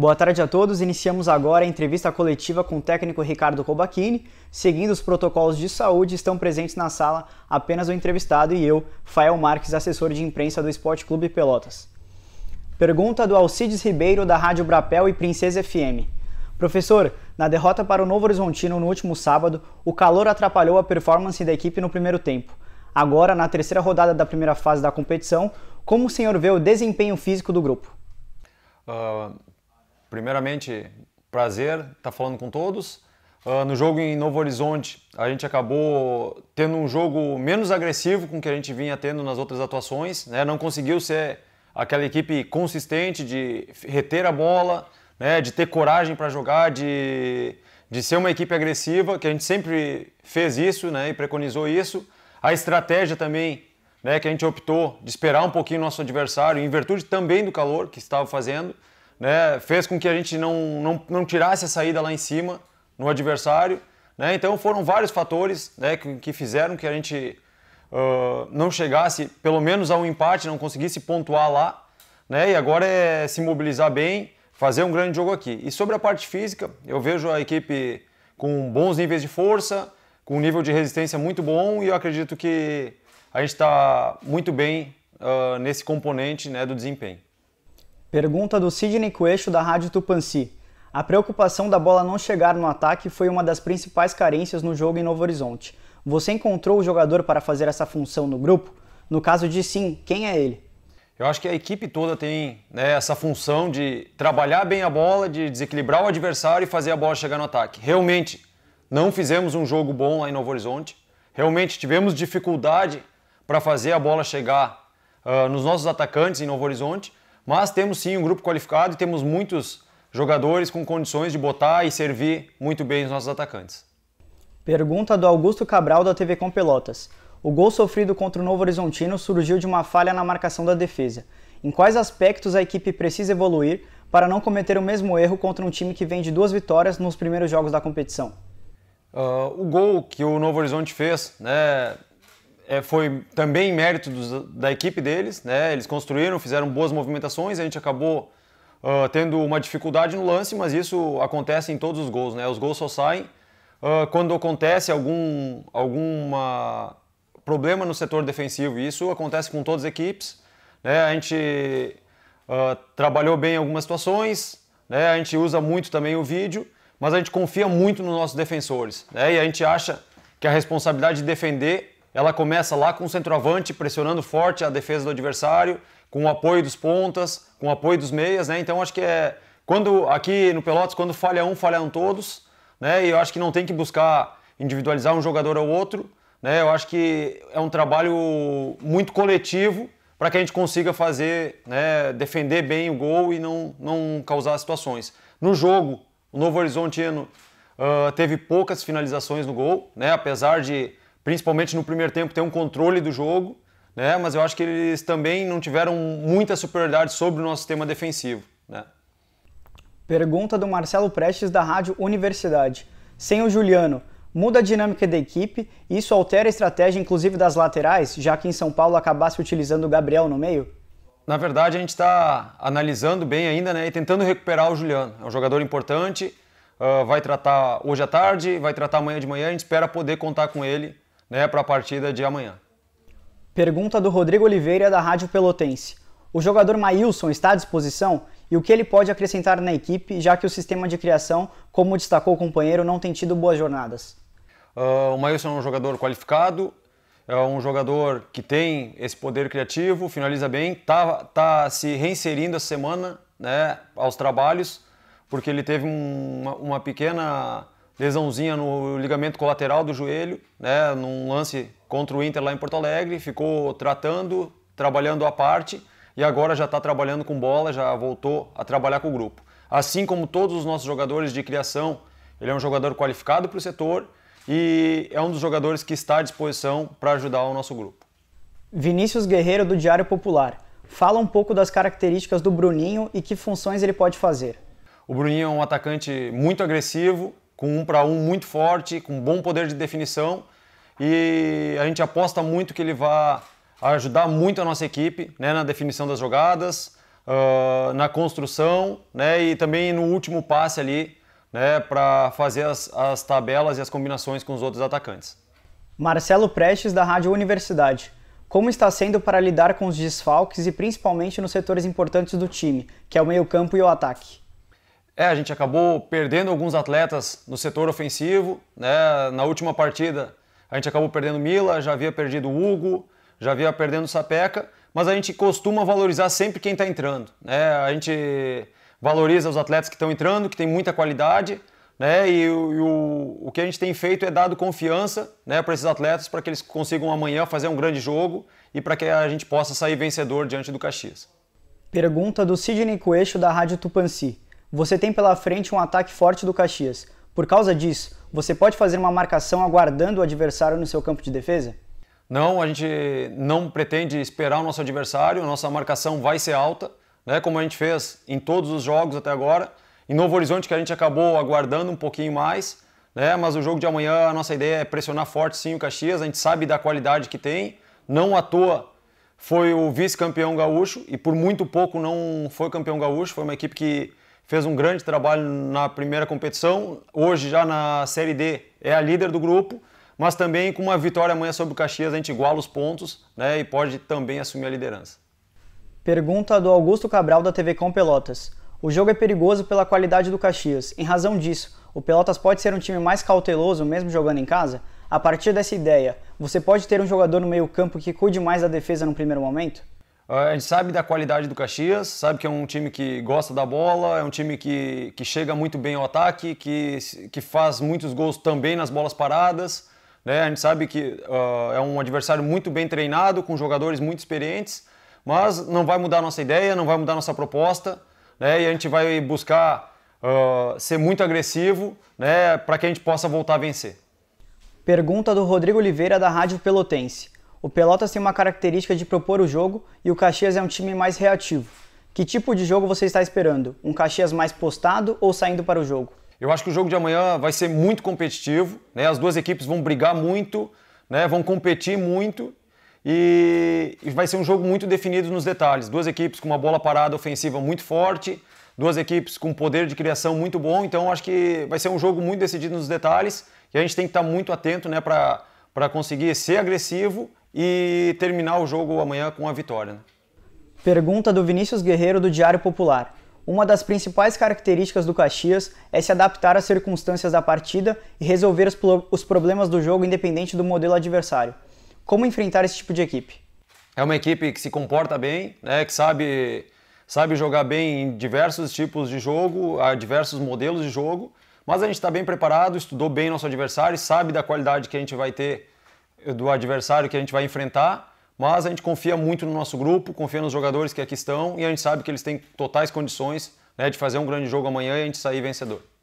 Boa tarde a todos. Iniciamos agora a entrevista coletiva com o técnico Ricardo Colbacchini. Seguindo os protocolos de saúde, estão presentes na sala apenas o entrevistado e eu, Fael Marques, assessor de imprensa do Esporte Clube Pelotas. Pergunta do Alcides Ribeiro, da Rádio Brapel e Princesa FM. Professor, na derrota para o Novo Horizontino no último sábado, o calor atrapalhou a performance da equipe no primeiro tempo. Agora, na terceira rodada da primeira fase da competição, como o senhor vê o desempenho físico do grupo? Uh primeiramente, prazer estar tá falando com todos. Uh, no jogo em Novo Horizonte, a gente acabou tendo um jogo menos agressivo com o que a gente vinha tendo nas outras atuações. Né? Não conseguiu ser aquela equipe consistente de reter a bola, né? de ter coragem para jogar, de, de ser uma equipe agressiva, que a gente sempre fez isso né? e preconizou isso. A estratégia também, né? que a gente optou de esperar um pouquinho o nosso adversário, em virtude também do calor que estava fazendo né, fez com que a gente não, não, não tirasse a saída lá em cima no adversário. Né? Então foram vários fatores né, que, que fizeram que a gente uh, não chegasse, pelo menos, a um empate, não conseguisse pontuar lá. Né? E agora é se mobilizar bem, fazer um grande jogo aqui. E sobre a parte física, eu vejo a equipe com bons níveis de força, com um nível de resistência muito bom e eu acredito que a gente está muito bem uh, nesse componente né, do desempenho. Pergunta do Sidney Coelho da Rádio Tupanci. A preocupação da bola não chegar no ataque foi uma das principais carências no jogo em Novo Horizonte. Você encontrou o jogador para fazer essa função no grupo? No caso de sim, quem é ele? Eu acho que a equipe toda tem né, essa função de trabalhar bem a bola, de desequilibrar o adversário e fazer a bola chegar no ataque. Realmente, não fizemos um jogo bom lá em Novo Horizonte. Realmente tivemos dificuldade para fazer a bola chegar uh, nos nossos atacantes em Novo Horizonte. Mas temos sim um grupo qualificado e temos muitos jogadores com condições de botar e servir muito bem os nossos atacantes. Pergunta do Augusto Cabral da TV Com Pelotas. O gol sofrido contra o Novo Horizontino surgiu de uma falha na marcação da defesa. Em quais aspectos a equipe precisa evoluir para não cometer o mesmo erro contra um time que vem de duas vitórias nos primeiros jogos da competição? Uh, o gol que o Novo Horizonte fez, né, é, foi também mérito dos, da equipe deles, né? Eles construíram, fizeram boas movimentações, a gente acabou uh, tendo uma dificuldade no lance, mas isso acontece em todos os gols, né? Os gols só saem uh, quando acontece algum alguma problema no setor defensivo. E isso acontece com todas as equipes, né? A gente uh, trabalhou bem em algumas situações, né? A gente usa muito também o vídeo, mas a gente confia muito nos nossos defensores, né? E a gente acha que a responsabilidade de defender ela começa lá com o centroavante pressionando forte a defesa do adversário, com o apoio dos pontas, com o apoio dos meias, né? Então acho que é quando aqui no Pelotas, quando falha um, falham todos, né? E eu acho que não tem que buscar individualizar um jogador ao outro, né? Eu acho que é um trabalho muito coletivo para que a gente consiga fazer, né, defender bem o gol e não, não causar situações. No jogo, o Novo Horizontino uh, teve poucas finalizações no gol, né, apesar de principalmente no primeiro tempo, ter um controle do jogo, né? mas eu acho que eles também não tiveram muita superioridade sobre o nosso sistema defensivo. Né? Pergunta do Marcelo Prestes, da Rádio Universidade. Sem o Juliano, muda a dinâmica da equipe, isso altera a estratégia, inclusive das laterais, já que em São Paulo acabasse utilizando o Gabriel no meio? Na verdade, a gente está analisando bem ainda né, e tentando recuperar o Juliano. É um jogador importante, uh, vai tratar hoje à tarde, vai tratar amanhã de manhã, a gente espera poder contar com ele né, para a partida de amanhã. Pergunta do Rodrigo Oliveira da Rádio Pelotense. O jogador Maílson está à disposição e o que ele pode acrescentar na equipe, já que o sistema de criação, como destacou o companheiro, não tem tido boas jornadas? Uh, o Maílson é um jogador qualificado, é um jogador que tem esse poder criativo, finaliza bem, está tá se reinserindo essa semana né, aos trabalhos, porque ele teve um, uma, uma pequena lesãozinha no ligamento colateral do joelho, né, num lance contra o Inter lá em Porto Alegre, ficou tratando, trabalhando à parte e agora já está trabalhando com bola, já voltou a trabalhar com o grupo. Assim como todos os nossos jogadores de criação, ele é um jogador qualificado para o setor e é um dos jogadores que está à disposição para ajudar o nosso grupo. Vinícius Guerreiro, do Diário Popular. Fala um pouco das características do Bruninho e que funções ele pode fazer. O Bruninho é um atacante muito agressivo, com um para um muito forte, com bom poder de definição e a gente aposta muito que ele vai ajudar muito a nossa equipe né, na definição das jogadas, uh, na construção né, e também no último passe ali né, para fazer as, as tabelas e as combinações com os outros atacantes. Marcelo Prestes, da Rádio Universidade. Como está sendo para lidar com os desfalques e principalmente nos setores importantes do time, que é o meio-campo e o ataque? É, a gente acabou perdendo alguns atletas no setor ofensivo, né? Na última partida a gente acabou perdendo Mila, já havia perdido Hugo, já havia perdendo Sapeca, mas a gente costuma valorizar sempre quem está entrando, né? A gente valoriza os atletas que estão entrando, que tem muita qualidade, né? E, o, e o, o que a gente tem feito é dado confiança, né, para esses atletas, para que eles consigam amanhã fazer um grande jogo e para que a gente possa sair vencedor diante do Caxias. Pergunta do Sidney Coelho da Rádio Tupanci. Você tem pela frente um ataque forte do Caxias. Por causa disso, você pode fazer uma marcação aguardando o adversário no seu campo de defesa? Não, a gente não pretende esperar o nosso adversário, nossa marcação vai ser alta, né, como a gente fez em todos os jogos até agora. Em Novo Horizonte, que a gente acabou aguardando um pouquinho mais, né, mas o jogo de amanhã, a nossa ideia é pressionar forte sim o Caxias, a gente sabe da qualidade que tem, não à toa foi o vice-campeão gaúcho e por muito pouco não foi campeão gaúcho, foi uma equipe que fez um grande trabalho na primeira competição, hoje já na Série D é a líder do grupo, mas também com uma vitória amanhã sobre o Caxias a gente iguala os pontos né, e pode também assumir a liderança. Pergunta do Augusto Cabral da TV Com Pelotas. O jogo é perigoso pela qualidade do Caxias. Em razão disso, o Pelotas pode ser um time mais cauteloso mesmo jogando em casa? A partir dessa ideia, você pode ter um jogador no meio-campo que cuide mais da defesa no primeiro momento? Ah, a gente sabe da qualidade do Caxias, sabe que é um time que gosta da bola, é um time que, que chega muito bem ao ataque, que, que faz muitos gols também nas bolas paradas. Né? A gente sabe que uh, é um adversário muito bem treinado, com jogadores muito experientes, mas não vai mudar nossa ideia, não vai mudar nossa proposta. Né? E a gente vai buscar uh, ser muito agressivo né? para que a gente possa voltar a vencer. Pergunta do Rodrigo Oliveira, da Rádio Pelotense. O Pelotas tem uma característica de propor o jogo e o Caxias é um time mais reativo. Que tipo de jogo você está esperando? Um Caxias mais postado ou saindo para o jogo? Eu acho que o jogo de amanhã vai ser muito competitivo, né? As duas equipes vão brigar muito, né? Vão competir muito e vai ser um jogo muito definido nos detalhes. Duas equipes com uma bola parada ofensiva muito forte, duas equipes com poder de criação muito bom, então acho que vai ser um jogo muito decidido nos detalhes e a gente tem que estar muito atento, né, para para conseguir ser agressivo e terminar o jogo amanhã com a vitória. Né? Pergunta do Vinícius Guerreiro do Diário Popular. Uma das principais características do Caxias é se adaptar às circunstâncias da partida e resolver os, os problemas do jogo independente do modelo adversário. Como enfrentar esse tipo de equipe? É uma equipe que se comporta bem, né, que sabe, sabe jogar bem em diversos tipos de jogo, a diversos modelos de jogo, mas a gente está bem preparado, estudou bem nosso adversário, sabe da qualidade que a gente vai ter do adversário que a gente vai enfrentar, mas a gente confia muito no nosso grupo, confia nos jogadores que aqui estão e a gente sabe que eles têm totais condições né, de fazer um grande jogo amanhã e a gente sair vencedor.